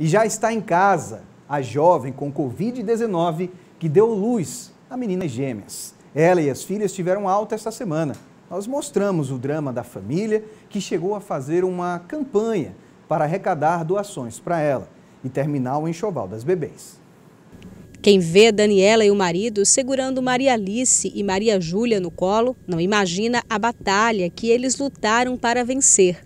E já está em casa a jovem com Covid-19 que deu luz a meninas gêmeas. Ela e as filhas tiveram alta esta semana. Nós mostramos o drama da família que chegou a fazer uma campanha para arrecadar doações para ela e terminar o enxoval das bebês. Quem vê Daniela e o marido segurando Maria Alice e Maria Júlia no colo não imagina a batalha que eles lutaram para vencer.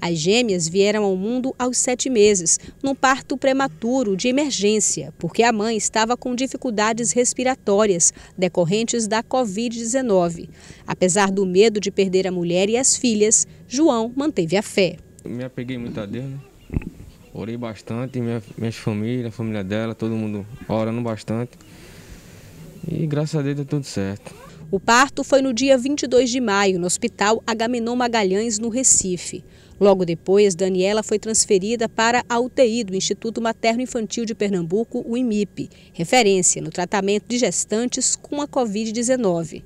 As gêmeas vieram ao mundo aos sete meses, num parto prematuro de emergência, porque a mãe estava com dificuldades respiratórias decorrentes da Covid-19. Apesar do medo de perder a mulher e as filhas, João manteve a fé. Eu me apeguei muito a Deus, né? Orei bastante, minha, minha família, a família dela, todo mundo orando bastante. E graças a Deus deu tudo certo. O parto foi no dia 22 de maio, no Hospital Agamenon Magalhães, no Recife. Logo depois, Daniela foi transferida para a UTI do Instituto Materno Infantil de Pernambuco, o IMIP, referência no tratamento de gestantes com a Covid-19.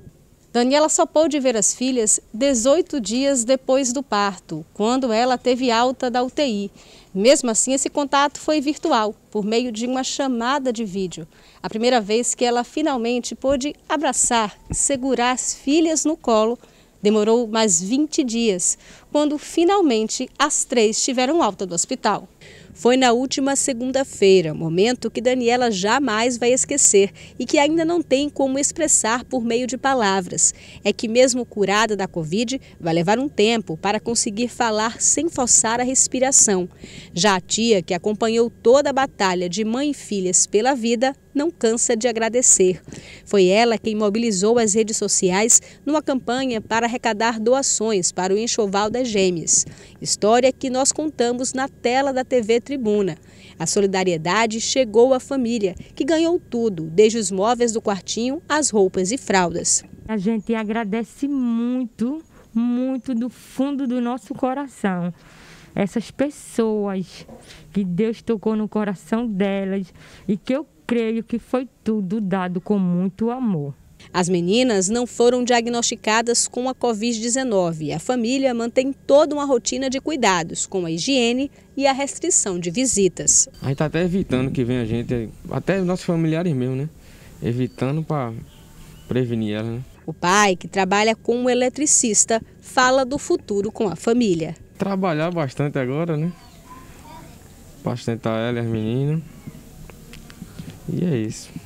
Daniela só pôde ver as filhas 18 dias depois do parto, quando ela teve alta da UTI. Mesmo assim, esse contato foi virtual, por meio de uma chamada de vídeo. A primeira vez que ela finalmente pôde abraçar, segurar as filhas no colo, demorou mais 20 dias, quando finalmente as três tiveram alta do hospital foi na última segunda-feira, momento que Daniela jamais vai esquecer e que ainda não tem como expressar por meio de palavras. É que, mesmo curada da Covid, vai levar um tempo para conseguir falar sem forçar a respiração. Já a tia, que acompanhou toda a batalha de mãe e filhas pela vida, não cansa de agradecer. Foi ela quem mobilizou as redes sociais numa campanha para arrecadar doações para o enxoval das gêmeas. História que nós contamos na tela da TV tribuna. A solidariedade chegou à família, que ganhou tudo, desde os móveis do quartinho às roupas e fraldas. A gente agradece muito, muito do fundo do nosso coração. Essas pessoas que Deus tocou no coração delas e que eu creio que foi tudo dado com muito amor. As meninas não foram diagnosticadas com a Covid-19. A família mantém toda uma rotina de cuidados com a higiene e a restrição de visitas. A gente está até evitando que venha gente, até nossos familiares mesmo, né? Evitando para prevenir ela, né? O pai, que trabalha com um eletricista, fala do futuro com a família. Trabalhar bastante agora, né? Para a ela e as meninas. E é isso.